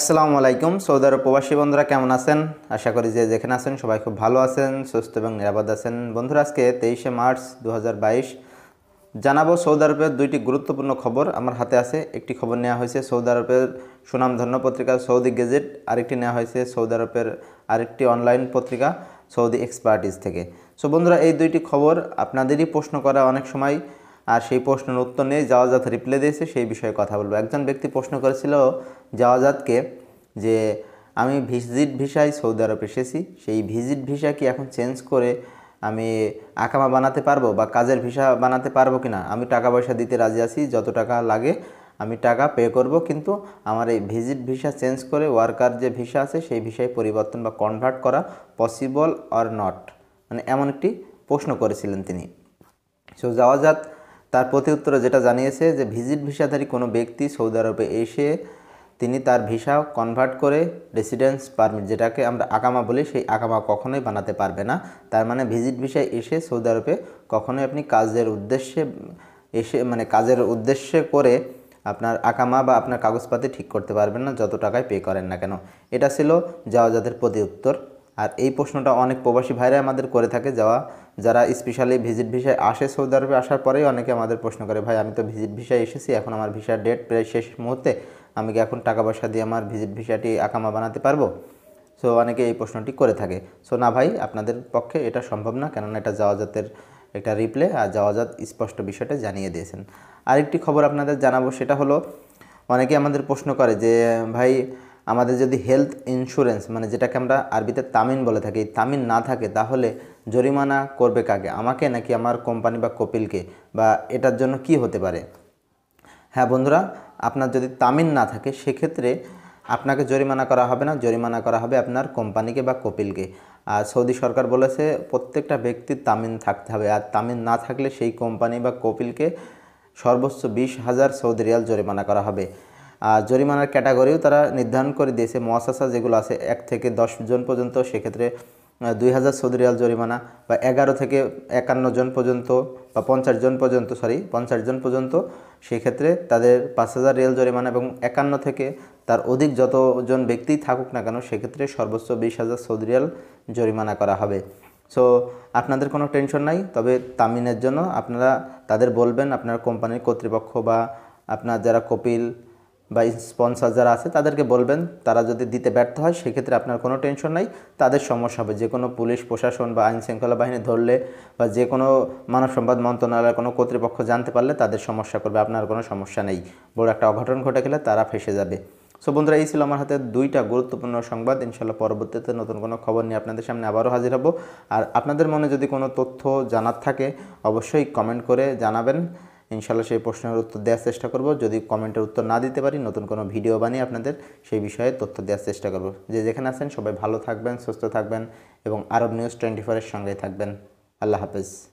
আসসালামু আলাইকুম সৌদি আরব প্রবাসী বন্ধুরা কেমন আছেন আশা করি যে যেখানে আছেন সবাই খুব ভালো আছেন সুস্থ এবং নিরাপদ আছেন বন্ধুরা আজকে তেইশে মার্চ দু জানাবো সৌদি আরবের দুইটি গুরুত্বপূর্ণ খবর আমার হাতে আছে একটি খবর নেওয়া হয়েছে সৌদি আরবের সুনামধন্য পত্রিকা সৌদি গেজেট আরেকটি নেওয়া হয়েছে সৌদি আরবের আরেকটি অনলাইন পত্রিকা সৌদি এক্সপার্টিস থেকে সো বন্ধুরা এই দুইটি খবর আপনাদেরই প্রশ্ন করা অনেক সময় আর সেই প্রশ্নের উত্তর নিয়ে জাওয়াজাত রিপ্লাই দিয়েছে সেই বিষয়ে কথা বলবো একজন ব্যক্তি প্রশ্ন করেছিল জাওয়াজাতকে যে আমি ভিজিট ভিসায় সৌদি আরব এসেছি সেই ভিজিট ভিসা কি এখন চেঞ্জ করে আমি আকামা বানাতে পারবো বা কাজের ভিসা বানাতে পারবো কি না আমি টাকা পয়সা দিতে রাজি আছি যত টাকা লাগে আমি টাকা পে করব কিন্তু আমার এই ভিজিট ভিসা চেঞ্জ করে ওয়ার্কার যে ভিসা আছে সেই ভিসায় পরিবর্তন বা কনভার্ট করা পসিবল অর নট মানে এমন একটি প্রশ্ন করেছিলেন তিনি সো জাওয়াজাত তার প্রতি উত্তরে যেটা জানিয়েছে যে ভিজিট ভিসাধারী কোনো ব্যক্তি সৌদি আরবে এসে তিনি তার ভিসা কনভার্ট করে রেসিডেন্স পারমিট যেটাকে আমরা আকামা বলি সেই আকামা কখনোই বানাতে পারবে না তার মানে ভিজিট ভিসায় এসে সৌদি আরবে কখনোই আপনি কাজের উদ্দেশ্যে এসে মানে কাজের উদ্দেশ্যে করে আপনার আকামা বা আপনার কাগজপাতি ঠিক করতে পারবেন না যত টাকায় পে করেন না কেন এটা ছিল যাওয়া যাদের প্রতি উত্তর আর এই প্রশ্নটা অনেক প্রবাসী ভাইরা আমাদের করে থাকে যাওয়া যারা স্পেশালি ভিজিট ভিসায় আসে সৌদি আরবে আসার পরেই অনেকে আমাদের প্রশ্ন করে ভাই আমি তো ভিজিট ভিসায় এসেছি এখন আমার ভিসার ডেট প্রায় শেষ মুহূর্তে আমি কি এখন টাকা পয়সা দিয়ে আমার ভিজিট ভিসাটি আকামা বানাতে পারবো সো অনেকে এই প্রশ্নটি করে থাকে সো না ভাই আপনাদের পক্ষে এটা সম্ভব না কেননা এটা যাওয়াজাতের একটা রিপ্লে আর যাওয়াজাত স্পষ্ট বিষয়টা জানিয়ে দিয়েছেন আরেকটি খবর আপনাদের জানাবো সেটা হলো অনেকে আমাদের প্রশ্ন করে যে ভাই আমাদের যদি হেলথ ইন্স্যুরেন্স মানে যেটাকে আমরা আরবিতে তামিন বলে থাকি তামিন না থাকে তাহলে জরিমানা করবে কাকে আমাকে নাকি আমার কোম্পানি বা কপিলকে বা এটার জন্য কি হতে পারে হ্যাঁ বন্ধুরা আপনার যদি তামিন না থাকে সেক্ষেত্রে আপনাকে জরিমানা করা হবে না জরিমানা করা হবে আপনার কোম্পানিকে বা কপিলকে আর সৌদি সরকার বলেছে প্রত্যেকটা ব্যক্তির তামিন থাকতে হবে আর তামিন না থাকলে সেই কোম্পানি বা কপিলকে সর্বোচ্চ বিশ হাজার সৌদি রিয়াল জরিমানা করা হবে আর জরিমানার ক্যাটাগরিও তারা নির্ধারণ করে দিয়েছে মহাসাসা যেগুলো আছে এক থেকে দশ জন পর্যন্ত সেক্ষেত্রে দুই হাজার সৌদরিয়াল জরিমানা বা এগারো থেকে একান্ন জন পর্যন্ত বা পঞ্চাশ জন পর্যন্ত সরি পঞ্চাশ জন পর্যন্ত সেক্ষেত্রে তাদের পাঁচ হাজার রিয়াল জরিমানা এবং একান্ন থেকে তার অধিক যতজন ব্যক্তি থাকুক না কেন সেক্ষেত্রে সর্বোচ্চ বিশ হাজার সৌদরিয়াল জরিমানা করা হবে সো আপনাদের কোনো টেনশন নাই তবে তামিনের জন্য আপনারা তাদের বলবেন আপনার কোম্পানির কর্তৃপক্ষ বা আপনার যারা কপিল বা স্পন্সার যারা আছে তাদেরকে বলবেন তারা যদি দিতে ব্যর্থ হয় সেক্ষেত্রে আপনার কোনো টেনশন নাই তাদের সমস্যা হবে যে কোনো পুলিশ প্রশাসন বা আইন শৃঙ্খলা বাহিনী ধরলে বা যে কোনো মানব সম্পদ মন্ত্রণালয়ের কোনো কর্তৃপক্ষ জানতে পারলে তাদের সমস্যা করবে আপনার কোনো সমস্যা নেই বড় একটা অঘটন ঘটে গেলে তারা ফেসে যাবে সো বন্ধুরা এই ছিল আমার হাতে দুইটা গুরুত্বপূর্ণ সংবাদ ইনশাল্লাহ পরবর্তীতে নতুন কোনো খবর নিয়ে আপনাদের সামনে আবারও হাজির হব আর আপনাদের মনে যদি কোনো তথ্য জানার থাকে অবশ্যই কমেন্ট করে জানাবেন ইনশাল্লাহ সেই প্রশ্নের উত্তর দেওয়ার চেষ্টা করব যদি কমেন্টের উত্তর না দিতে পারি নতুন কোনো ভিডিও বানিয়ে আপনাদের সেই বিষয়ে তথ্য দেওয়ার চেষ্টা করব যে যেখানে আছেন সবাই ভালো থাকবেন সুস্থ থাকবেন এবং আরব নিউজ টোয়েন্টি ফোরের সঙ্গেই থাকবেন আল্লাহ হাফেজ